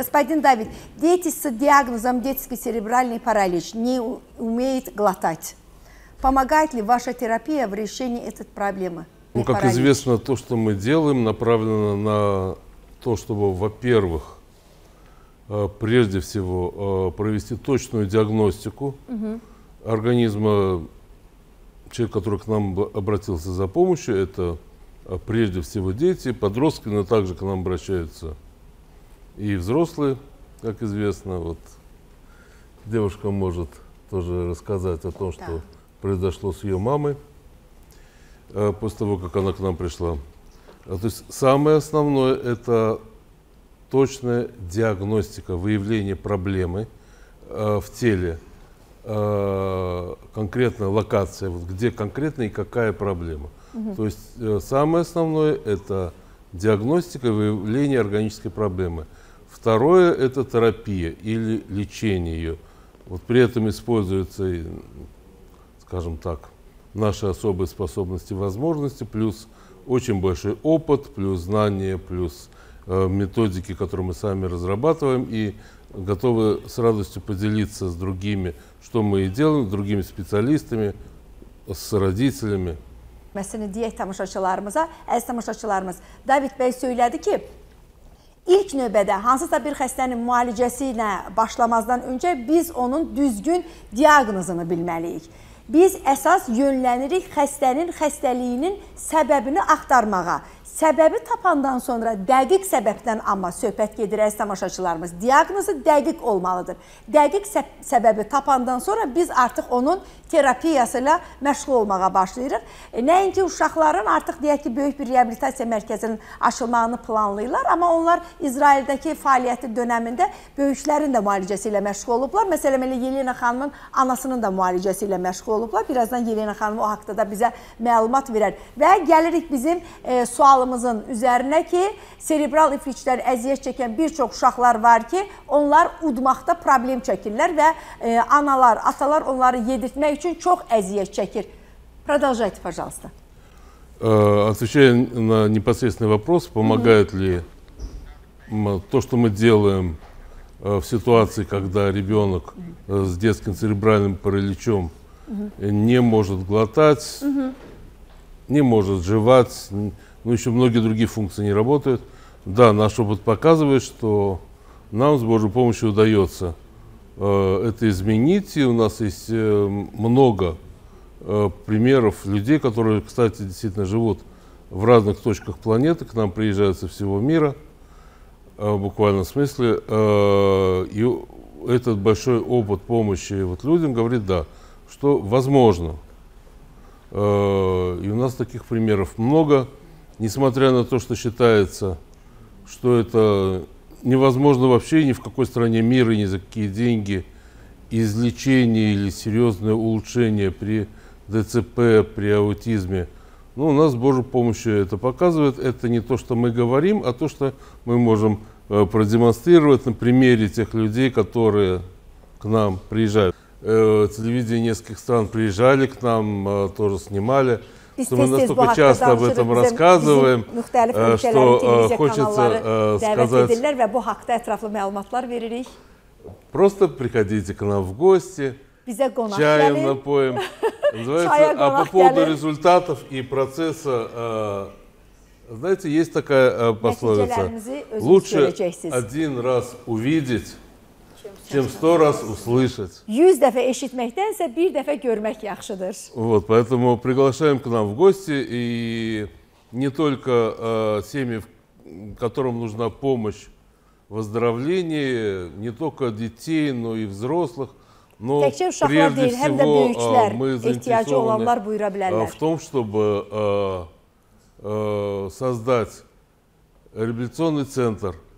Господин Давид, дети с диагнозом детский церебральный паралич не умеют глотать. Помогает ли ваша терапия в решении этой проблемы? Ну, как паралич? известно, то, что мы делаем, направлено на то, чтобы, во-первых, э, прежде всего э, провести точную диагностику угу. организма человека, который к нам обратился за помощью. Это э, прежде всего дети, подростки, но также к нам обращаются и взрослые, как известно, вот девушка может тоже рассказать о том, да. что произошло с ее мамой э, после того, как она к нам пришла. А, то есть самое основное – это точная диагностика, выявление проблемы э, в теле, э, конкретная локация, вот где конкретно и какая проблема. Угу. То есть самое основное – это диагностика выявление органической проблемы. Второе – это терапия или лечение ее. Вот при этом используются, скажем так, наши особые способности и возможности, плюс очень большой опыт, плюс знания, плюс э, методики, которые мы сами разрабатываем и готовы с радостью поделиться с другими, что мы и делаем, с другими специалистами, с родителями. Məsələn, deyək tamaşaçılarımıza, əziz tamaşaçılarımız, David bəy söylədi ki, İlk növbədə hansısa bir xəstənin müalicəsi ilə başlamazdan öncə biz onun düzgün diaqnozunu bilməliyik. Biz əsas yönlənirik xəstənin xəstəliyinin səbəbini axtarmağa. Səbəbi tapandan sonra dəqiq səbəbdən amma söhbət gedir əziz tamaşaçılarımız. Diaqnozu dəqiq olmalıdır. Dəqiq səbəbi tapandan sonra biz artıq onun terapiyası ilə məşğul olmağa başlayırıq. E, nəinki uşaqların artıq deyək ki, böyük bir reabilitasiya mərkəzinin açılmağını planlayırlar, amma onlar İsraildəki fəaliyyəti dönəmində böyüklərin də müalicəsi ilə məşğul olublar. Məsələn, elə Yelena xanımın anasının da müalicəsi ilə məşğul olublar. Birazdan Yelena xanım o haqqda da bizə məlumat verər. Və gəlirik bizim e, sualımıza xalqımızın üzərinə ki, serebral ifliclər əziyyət çəkən bir çox uşaqlar var ki, onlar udmaqda problem çəkirlər və e, analar, atalar onları yedirtmək üçün çox əziyyət çəkir. Продолжайте, пожалуйста. Э, отвечая на непосредственный вопрос, помогает ли то, что мы делаем э, в ситуации, когда ребенок э, с детским церебральным параличом не может глотать, не может жевать, ну еще многие другие функции не работают. Да, наш опыт показывает, что нам с Божьей помощью удается э, это изменить, и у нас есть э, много э, примеров людей, которые, кстати, действительно живут в разных точках планеты, к нам приезжают со всего мира, э, буквально в смысле, и этот большой опыт помощи вот людям говорит, да, что возможно – Э, и у нас таких примеров много, несмотря на то, что считается, что это невозможно вообще ни в какой стране мира, ни за какие деньги излечение или серьезное улучшение при ДЦП, при аутизме. Но ну, у нас, Боже помощью, это показывает. Это не то, что мы говорим, а то, что мы можем э, продемонстрировать на примере тех людей, которые к нам приезжают. Э, телевидение нескольких стран приезжали к нам, э, тоже снимали. Что мы настолько часто об этом рассказываем, э, что хочется сказать... Просто приходите к нам в гости, чаем напоим. а по поводу результатов и процесса знаете, есть такая пословица. Лучше один раз увидеть, чем сто раз услышать. Yüz defa eşitmektense bir defa görmek yaxşıdır. Вот, поэтому приглашаем к нам в гости и не только э, семьи, которым нужна помощь в оздоровлении, не только детей, но и взрослых. Но прежде всего, э, мы заинтересованы э, В том, чтобы э, э, создать реабилитационный центр –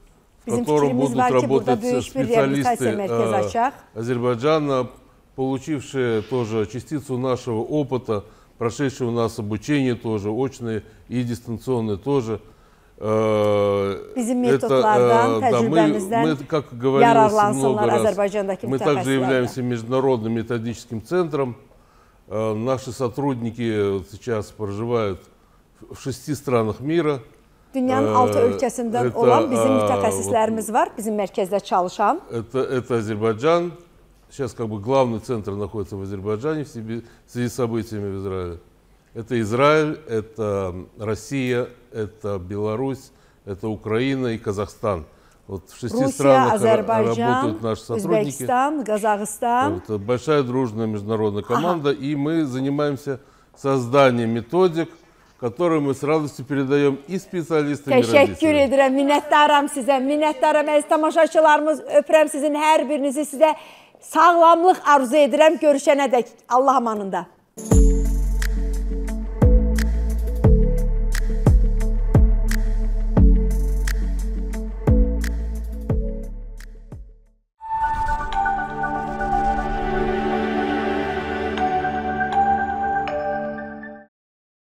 в будут работать специалисты э, Азербайджана, получившие тоже частицу нашего опыта, прошедшие у нас обучение тоже, очное и дистанционное тоже. Э, это, э, да, мы, мы, как говорилось много раз, мы также являемся международным методическим центром. Наши сотрудники сейчас проживают в шести странах мира – Dünyanın altı ölkəsindən это, olan bizim mütəxəssislərimiz var, bizim mərkəzdə çalışan. Это, это Азербайджан. Сейчас как бы главный центр находится в Азербайджане в связи с событиями в Израиле. Это Израиль, это Россия, это Беларусь, это Украина и Казахстан. Вот в шести Русия, странах Азербайджан, работают наши сотрудники. Узбекистан, Казахстан. Это большая дружная международная команда, ага. и мы занимаемся созданием методик – которую мы с радостью передаем и специалистам, Təşəkkür и edirəm, minnətdaram sizə, minnətdaram əziz tamaşaçılarımız, öpürəm sizin hər birinizi, sizə sağlamlıq arzu edirəm görüşənə dək Allah amanında.